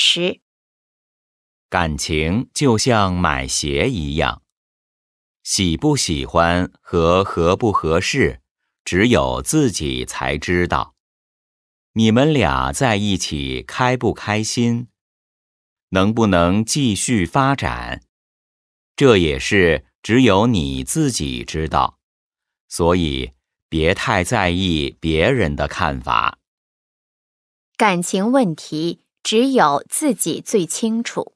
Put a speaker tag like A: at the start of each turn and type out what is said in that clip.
A: 十，
B: 感情
C: 就像买鞋一样，喜不喜欢和合不合适，只有自己才知道。你们俩在一起开不开心，能不能继续发展，这也是只有你自己知道。所以，别太在意别人的看法。
D: 感情问题。只有自己最清楚。